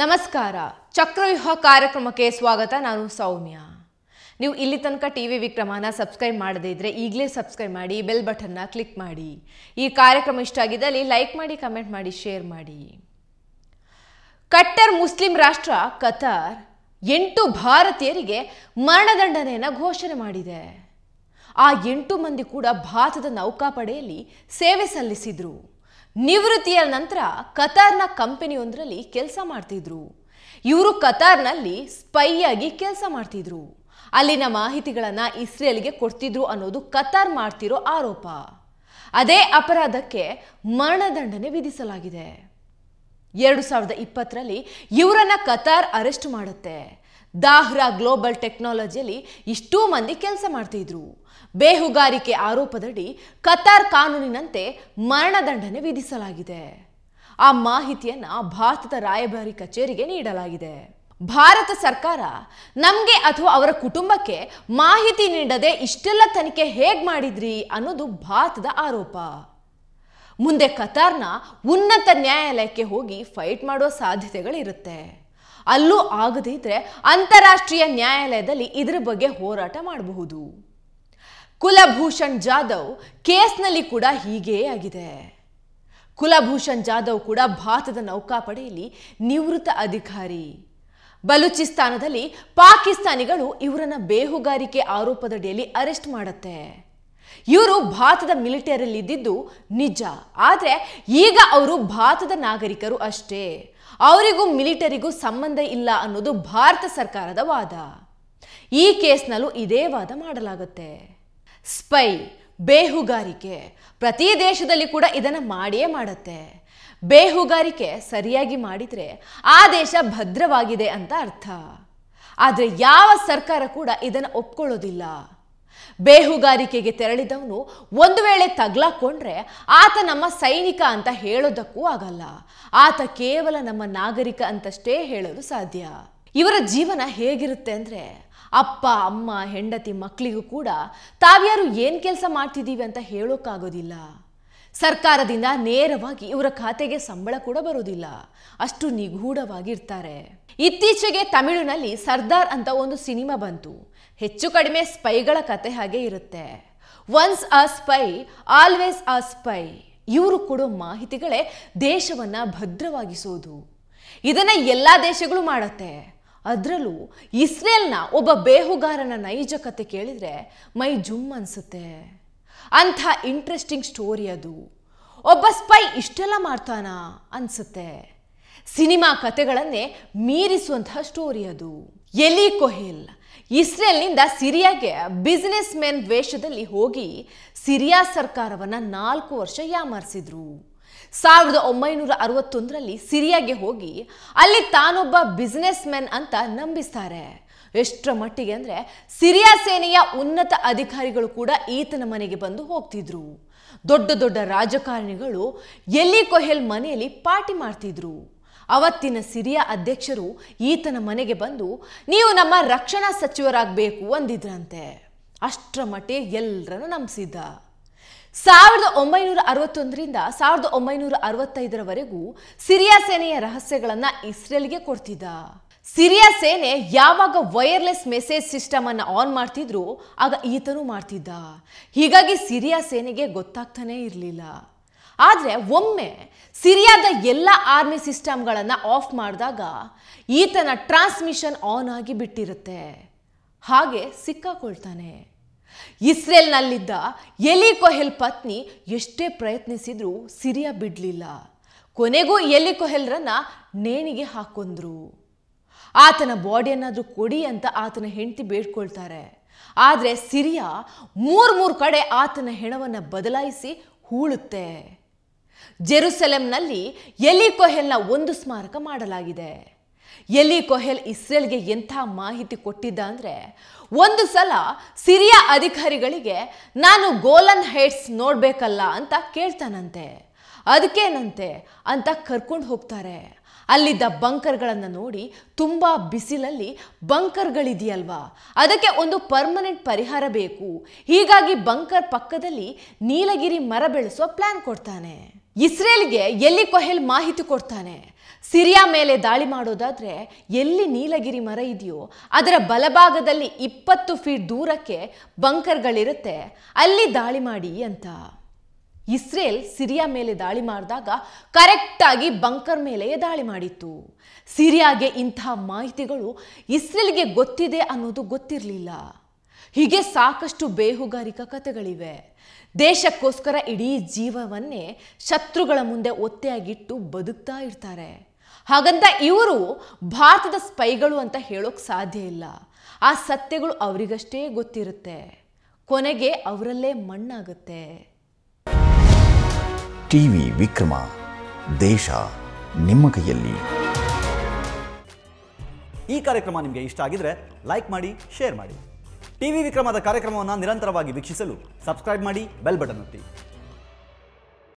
ನಮಸ್ಕಾರ ಚಕ್ರವ್ಯೂಹ ಕಾರ್ಯಕ್ರಮಕ್ಕೆ ಸ್ವಾಗತ ನಾನು ಸೌಮ್ಯ ನೀವು ಇಲ್ಲಿ ತನಕ ಟಿ ವಿ ವಿಕ್ರಮನ ಸಬ್ಸ್ಕ್ರೈಬ್ ಮಾಡದೇ ಇದ್ದರೆ ಈಗಲೇ ಸಬ್ಸ್ಕ್ರೈಬ್ ಮಾಡಿ ಬೆಲ್ ಬಟನ್ನ ಕ್ಲಿಕ್ ಮಾಡಿ ಈ ಕಾರ್ಯಕ್ರಮ ಇಷ್ಟ ಆಗಿದ್ದಲ್ಲಿ ಲೈಕ್ ಮಾಡಿ ಕಮೆಂಟ್ ಮಾಡಿ ಶೇರ್ ಮಾಡಿ ಕಟ್ಟರ್ ಮುಸ್ಲಿಂ ರಾಷ್ಟ್ರ ಕತಾರ್ ಎಂಟು ಭಾರತೀಯರಿಗೆ ಮರಣದಂಡನೆಯನ್ನು ಘೋಷಣೆ ಮಾಡಿದೆ ಆ ಎಂಟು ಮಂದಿ ಕೂಡ ಭಾರತದ ನೌಕಾಪಡೆಯಲ್ಲಿ ಸೇವೆ ಸಲ್ಲಿಸಿದರು ನಿವೃತ್ತಿಯ ನಂತರ ಕತಾರ್ನ ಕಂಪನಿಯೊಂದರಲ್ಲಿ ಕೆಲಸ ಮಾಡ್ತಿದ್ರು ಇವರು ಕತಾರ್ನಲ್ಲಿ ಸ್ಪೈ ಆಗಿ ಕೆಲಸ ಮಾಡ್ತಿದ್ರು ಅಲ್ಲಿನ ಮಾಹಿತಿಗಳನ್ನು ಇಸ್ರೇಲ್ಗೆ ಕೊಡ್ತಿದ್ರು ಅನ್ನೋದು ಕತಾರ್ ಮಾಡ್ತಿರೋ ಆರೋಪ ಅದೇ ಅಪರಾಧಕ್ಕೆ ಮರಣದಂಡನೆ ವಿಧಿಸಲಾಗಿದೆ ಎರಡು ಸಾವಿರದ ಇಪ್ಪತ್ತರಲ್ಲಿ ಇವರನ್ನ ಕತಾರ್ ಅರೆಸ್ಟ್ ಮಾಡುತ್ತೆ ದಾಹ್ರಾ ಗ್ಲೋಬಲ್ ಟೆಕ್ನಾಲಜಿಯಲ್ಲಿ ಇಷ್ಟೂ ಮಂದಿ ಕೆಲಸ ಮಾಡ್ತಿದ್ರು ಬೇಹುಗಾರಿಕೆ ಆರೋಪದಡಿ ಕತಾರ್ ಕಾನೂನಿನಂತೆ ಮರಣದಂಡನೆ ವಿಧಿಸಲಾಗಿದೆ ಆ ಮಾಹಿತಿಯನ್ನು ಭಾರತದ ರಾಯಭಾರಿ ಕಚೇರಿಗೆ ನೀಡಲಾಗಿದೆ ಭಾರತ ಸರ್ಕಾರ ನಮಗೆ ಅಥವಾ ಅವರ ಕುಟುಂಬಕ್ಕೆ ಮಾಹಿತಿ ನೀಡದೆ ಇಷ್ಟೆಲ್ಲ ತನಿಖೆ ಹೇಗೆ ಮಾಡಿದ್ರಿ ಅನ್ನೋದು ಭಾರತದ ಆರೋಪ ಮುಂದೆ ಕತಾರ್ನ ಉನ್ನತ ನ್ಯಾಯಾಲಯಕ್ಕೆ ಹೋಗಿ ಫೈಟ್ ಮಾಡುವ ಸಾಧ್ಯತೆಗಳಿರುತ್ತೆ ಅಲ್ಲೂ ಇದ್ರೆ ಅಂತಾರಾಷ್ಟ್ರೀಯ ನ್ಯಾಯಾಲಯದಲ್ಲಿ ಇದರ ಬಗ್ಗೆ ಹೋರಾಟ ಮಾಡಬಹುದು ಕುಲಭೂಷಣ್ ಜಾಧವ್ ಕೇಸ್ನಲ್ಲಿ ಕೂಡ ಹೀಗೇ ಆಗಿದೆ ಕುಲಭೂಷಣ್ ಜಾಧವ್ ಕೂಡ ಭಾರತದ ನೌಕಾಪಡೆಯಲ್ಲಿ ನಿವೃತ್ತ ಅಧಿಕಾರಿ ಬಲೂಚಿಸ್ತಾನದಲ್ಲಿ ಪಾಕಿಸ್ತಾನಿಗಳು ಇವರನ್ನ ಬೇಹುಗಾರಿಕೆ ಆರೋಪದಡಿಯಲ್ಲಿ ಅರೆಸ್ಟ್ ಮಾಡುತ್ತೆ ಇವರು ಭಾರತದ ಮಿಲಿಟರಿಯಲ್ಲಿ ಇದ್ದಿದ್ದು ನಿಜ ಆದರೆ ಈಗ ಅವರು ಭಾರತದ ನಾಗರಿಕರು ಅಷ್ಟೇ ಅವರಿಗೂ ಮಿಲಿಟರಿಗೂ ಸಂಬಂಧ ಇಲ್ಲ ಅನ್ನೋದು ಭಾರತ ಸರ್ಕಾರದ ವಾದ ಈ ಕೇಸ್ನಲ್ಲೂ ಇದೇ ವಾದ ಮಾಡಲಾಗುತ್ತೆ ಸ್ಪೈ ಬೇಹುಗಾರಿಕೆ ಪ್ರತಿ ದೇಶದಲ್ಲಿ ಕೂಡ ಇದನ್ನು ಮಾಡಿಯೇ ಮಾಡುತ್ತೆ ಬೇಹುಗಾರಿಕೆ ಸರಿಯಾಗಿ ಮಾಡಿದರೆ ಆ ದೇಶ ಭದ್ರವಾಗಿದೆ ಅಂತ ಅರ್ಥ ಆದರೆ ಯಾವ ಸರ್ಕಾರ ಕೂಡ ಇದನ್ನು ಒಪ್ಕೊಳ್ಳೋದಿಲ್ಲ ಬೇಹುಗಾರಿಕೆಗೆ ತೆರಳಿದವನು ಒಂದು ವೇಳೆ ತಗ್ಲಾಕೊಂಡ್ರೆ ಆತ ನಮ್ಮ ಸೈನಿಕ ಅಂತ ಹೇಳೋದಕ್ಕೂ ಆಗಲ್ಲ ಆತ ಕೇವಲ ನಮ್ಮ ನಾಗರಿಕ ಅಂತಷ್ಟೇ ಹೇಳಲು ಸಾಧ್ಯ ಇವರ ಜೀವನ ಹೇಗಿರುತ್ತೆ ಅಂದರೆ ಅಪ್ಪ ಅಮ್ಮ ಹೆಂಡತಿ ಮಕ್ಕಳಿಗೂ ಕೂಡ ತಾವ್ಯಾರು ಏನು ಕೆಲಸ ಮಾಡ್ತಿದ್ದೀವಿ ಅಂತ ಹೇಳೋಕ್ಕಾಗೋದಿಲ್ಲ ಸರ್ಕಾರದಿಂದ ನೇರವಾಗಿ ಇವರ ಖಾತೆಗೆ ಸಂಬಳ ಕೂಡ ಬರೋದಿಲ್ಲ ಅಷ್ಟು ನಿಗೂಢವಾಗಿರ್ತಾರೆ ಇತ್ತೀಚೆಗೆ ತಮಿಳುನಲ್ಲಿ ಸರ್ದಾರ್ ಅಂತ ಒಂದು ಸಿನಿಮಾ ಬಂತು ಹೆಚ್ಚು ಕಡಿಮೆ ಸ್ಪೈಗಳ ಕತೆ ಹಾಗೆ ಇರುತ್ತೆ once a spy always a spy ಇವರು ಕೊಡೋ ಮಾಹಿತಿಗಳೇ ದೇಶವನ್ನು ಭದ್ರವಾಗಿಸೋದು ಇದನ್ನ ಎಲ್ಲ ದೇಶಗಳು ಮಾಡುತ್ತೆ ಅದರಲ್ಲೂ ಇಸ್ರೇಲ್ನ ಒಬ್ಬ ಬೇಹುಗಾರನ ನೈಜ ಕತೆ ಕೇಳಿದರೆ ಮೈ ಜುಮ್ ಅನಿಸುತ್ತೆ ಅಂಥ ಇಂಟ್ರೆಸ್ಟಿಂಗ್ ಸ್ಟೋರಿ ಅದು ಒಬ್ಬ ಸ್ಪೈ ಇಷ್ಟೆಲ್ಲ ಮಾಡ್ತಾನ ಅನಿಸುತ್ತೆ ಸಿನಿಮಾ ಕತೆಗಳನ್ನೇ ಮೀರಿಸುವಂತಹ ಸ್ಟೋರಿ ಅದು ಎಲಿ ಕೊಹೇಲ್ ಇಸ್ರೇಲ್ನಿಂದ ಸಿರಿಯಾಗೆ ಬಿಸ್ನೆಸ್ ಮೆನ್ ವೇಷದಲ್ಲಿ ಹೋಗಿ ಸಿರಿಯಾ ಸರ್ಕಾರವನ್ನು ನಾಲ್ಕು ವರ್ಷ ಯಾಮಾರಿಸಿದ್ರು ಸಾವಿರದ ಒಂಬೈನೂರ ಅರವತ್ತೊಂದರಲ್ಲಿ ಸಿರಿಯಾಗೆ ಹೋಗಿ ಅಲ್ಲಿ ತಾನೊಬ್ಬ ಬಿಸ್ನೆಸ್ ಮೆನ್ ಅಂತ ನಂಬಿಸ್ತಾರೆ ಎಷ್ಟರ ಮಟ್ಟಿಗೆ ಅಂದರೆ ಸಿರಿಯಾ ಸೇನೆಯ ಉನ್ನತ ಅಧಿಕಾರಿಗಳು ಕೂಡ ಈತನ ಮನೆಗೆ ಬಂದು ಹೋಗ್ತಿದ್ರು ದೊಡ್ಡ ದೊಡ್ಡ ರಾಜಕಾರಣಿಗಳು ಎಲ್ಲಿ ಕೊಹೆಲ್ ಮನೆಯಲ್ಲಿ ಪಾರ್ಟಿ ಮಾಡ್ತಿದ್ರು ಅವತ್ತಿನ ಸಿರಿಯಾ ಅಧ್ಯಕ್ಷರು ಈತನ ಮನೆಗೆ ಬಂದು ನೀವು ನಮ್ಮ ರಕ್ಷಣಾ ಸಚಿವರಾಗಬೇಕು ಅಂದಿದ್ರಂತೆ ಅಷ್ಟರ ಮಟ್ಟಿಗೆ ಎಲ್ಲರನ್ನು ನಂಬಿಸಿದ್ದ ಸಾವಿರದ ಒಂಬೈನೂರ ಅರವತ್ತೊಂದರಿಂದ ಸಾವಿರದ ಒಂಬೈನೂರ ಅರವತ್ತೈದರವರೆಗೂ ಸಿರಿಯಾ ಸೇನೆಯ ರಹಸ್ಯಗಳನ್ನು ಇಸ್ರೇಲ್ಗೆ ಕೊಡ್ತಿದ್ದ ಸಿರಿಯಾ ಸೇನೆ ಯಾವಾಗ ವೈರ್ಲೆಸ್ ಮೆಸೇಜ್ ಸಿಸ್ಟಮ್ ಅನ್ನು ಆನ್ ಮಾಡ್ತಿದ್ರು ಆಗ ಈತನೂ ಮಾಡ್ತಿದ್ದ ಹೀಗಾಗಿ ಸಿರಿಯಾ ಸೇನೆಗೆ ಗೊತ್ತಾಗ್ತಾನೇ ಇರಲಿಲ್ಲ ಆದರೆ ಒಮ್ಮೆ ಸಿರಿಯಾದ ಎಲ್ಲ ಆರ್ಮಿ ಸಿಸ್ಟಮ್ಗಳನ್ನು ಆಫ್ ಮಾಡಿದಾಗ ಈತನ ಟ್ರಾನ್ಸ್ಮಿಷನ್ ಆನ್ ಆಗಿ ಬಿಟ್ಟಿರುತ್ತೆ ಹಾಗೆ ಸಿಕ್ಕಾಕೊಳ್ತಾನೆ ಇಸ್ರೇಲ್ನಲ್ಲಿದ್ದ ಎಲಿ ಕೊಹೆಲ್ ಪತ್ನಿ ಎಷ್ಟೇ ಪ್ರಯತ್ನಿಸಿದ್ರೂ ಸಿರಿಯ ಬಿಡಲಿಲ್ಲ ಕೊನೆಗೂ ಎಲಿ ಕೊಹೆಲ್ರನ್ನ ನೇಣಿಗೆ ಹಾಕೊಂಡ್ರು ಆತನ ಬಾಡಿಯನ್ನಾದರೂ ಕೊಡಿ ಅಂತ ಆತನ ಹೆಂಡತಿ ಬೇಡ್ಕೊಳ್ತಾರೆ ಆದರೆ ಸಿರಿಯಾ ಮೂರು ಮೂರು ಕಡೆ ಆತನ ಹೆಣವನ್ನು ಬದಲಾಯಿಸಿ ಹೂಳುತ್ತೆ ಜೆರುಸೆಲೆಂನಲ್ಲಿ ಎಲಿ ಕೊಹೆಲ್ನ ಒಂದು ಸ್ಮಾರಕ ಮಾಡಲಾಗಿದೆ ಎಲಿ ಕೊಹೆಲ್ ಇಸ್ರೇಲ್ಗೆ ಎಂಥ ಮಾಹಿತಿ ಕೊಟ್ಟಿದ್ದ ಅಂದರೆ ಒಂದು ಸಲ ಸಿರಿಯಾ ಅಧಿಕಾರಿಗಳಿಗೆ ನಾನು ಗೋಲನ್ ಹೈಟ್ಸ್ ನೋಡಬೇಕಲ್ಲ ಅಂತ ಕೇಳ್ತಾನಂತೆ ಅದಕ್ಕೇನಂತೆ ಅಂತ ಕರ್ಕೊಂಡು ಹೋಗ್ತಾರೆ ಅಲ್ಲಿದ್ದ ಬಂಕರ್ಗಳನ್ನು ನೋಡಿ ತುಂಬ ಬಿಸಿಲಲ್ಲಿ ಬಂಕರ್ಗಳಿದೆಯಲ್ವಾ ಅದಕ್ಕೆ ಒಂದು ಪರ್ಮನೆಂಟ್ ಪರಿಹಾರ ಬೇಕು ಹೀಗಾಗಿ ಬಂಕರ್ ಪಕ್ಕದಲ್ಲಿ ನೀಲಗಿರಿ ಮರ ಬೆಳೆಸೋ ಪ್ಲ್ಯಾನ್ ಕೊಡ್ತಾನೆ ಇಸ್ರೇಲ್ಗೆ ಎಲ್ಲಿ ಕೊಹೆಲ್ ಮಾಹಿತಿ ಕೊಡ್ತಾನೆ ಸಿರಿಯಾ ಮೇಲೆ ದಾಳಿ ಮಾಡೋದಾದರೆ ಎಲ್ಲಿ ನೀಲಗಿರಿ ಮರ ಇದೆಯೋ ಅದರ ಬಲಭಾಗದಲ್ಲಿ ಇಪ್ಪತ್ತು ಫೀಟ್ ದೂರಕ್ಕೆ ಬಂಕರ್ಗಳಿರುತ್ತೆ ಅಲ್ಲಿ ದಾಳಿ ಮಾಡಿ ಅಂತ ಇಸ್ರೇಲ್ ಸಿರಿಯಾ ಮೇಲೆ ದಾಳಿ ಮಾಡಿದಾಗ ಕರೆಕ್ಟಾಗಿ ಬಂಕರ್ ಮೇಲೆಯೇ ದಾಳಿ ಮಾಡಿತ್ತು ಸಿರಿಯಾಗೆ ಇಂಥ ಮಾಹಿತಿಗಳು ಇಸ್ರೇಲ್ಗೆ ಗೊತ್ತಿದೆ ಅನ್ನೋದು ಗೊತ್ತಿರಲಿಲ್ಲ ಹೀಗೆ ಸಾಕಷ್ಟು ಬೇಹುಗಾರಿಕಾ ಕಥೆಗಳಿವೆ ದೇಶಕ್ಕೋಸ್ಕರ ಇಡೀ ಜೀವವನ್ನೇ ಶತ್ರುಗಳ ಮುಂದೆ ಒತ್ತೆಯಾಗಿಟ್ಟು ಬದುಕ್ತಾ ಇರ್ತಾರೆ ಹಾಗಂತ ಇವರು ಭಾರತದ ಸ್ಪೈಗಳು ಅಂತ ಹೇಳೋಕೆ ಸಾಧ್ಯ ಇಲ್ಲ ಆ ಸತ್ಯಗಳು ಅವರಿಗಷ್ಟೇ ಗೊತ್ತಿರುತ್ತೆ ಕೊನೆಗೆ ಅವರಲ್ಲೇ ಮಣ್ಣಾಗುತ್ತೆ ಟಿವಿ ವಿಕ್ರಮ ದೇಶ ನಿಮ್ಮ ಕೈಯಲ್ಲಿ ಈ ಕಾರ್ಯಕ್ರಮ ನಿಮಗೆ ಇಷ್ಟ ಆಗಿದ್ರೆ ಲೈಕ್ ಮಾಡಿ ಶೇರ್ ಮಾಡಿ ಟಿವಿ ವಿಕ್ರಮದ ಕಾರ್ಯಕ್ರಮವನ್ನು ನಿರಂತರವಾಗಿ ವೀಕ್ಷಿಸಲು ಸಬ್ಸ್ಕ್ರೈಬ್ ಮಾಡಿ ಬೆಲ್ ಬಟನ್ ಒತ್ತಿ